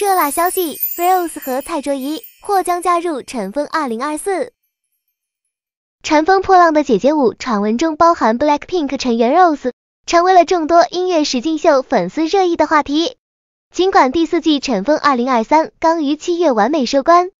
热辣消息：Rose 和蔡卓宜或将加入《乘风2024》。《乘风破浪的姐姐五》传闻中包含 Blackpink 成员 Rose，成为了众多音乐实境秀粉丝热议的话题。尽管第四季《乘风二零二三》刚于七月完美收官，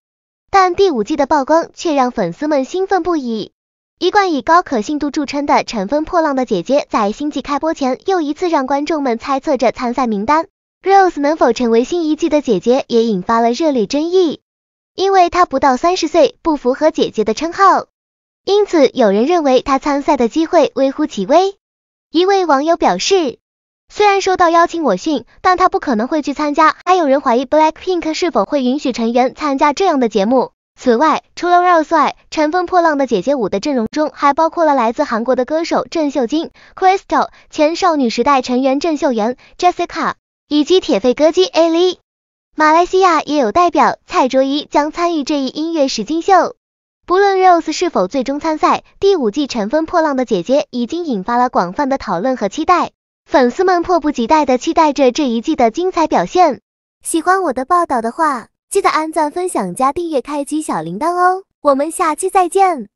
但第五季的曝光却让粉丝们兴奋不已。一贯以高可信度著称的《乘风破浪的姐姐》，在新季开播前又一次让观众们猜测着参赛名单。Rose 能否成为新一季的姐姐也引发了热烈争议，因为她不到三十岁，不符合姐姐的称号，因此有人认为她参赛的机会微乎其微。一位网友表示，虽然收到邀请我信，但她不可能会去参加。还有人怀疑 Blackpink 是否会允许成员参加这样的节目。此外，除了 Rose 外，《乘风破浪的姐姐五》的阵容中还包括了来自韩国的歌手郑秀晶、Crystal、前少女时代成员郑秀妍、Jessica。以及铁肺歌姬 a l e 马来西亚也有代表蔡卓宜将参与这一音乐实境秀。不论 Rose 是否最终参赛，第五季《乘风破浪的姐姐》已经引发了广泛的讨论和期待，粉丝们迫不及待的期待着这一季的精彩表现。喜欢我的报道的话，记得按赞、分享、加订阅、开启小铃铛哦！我们下期再见。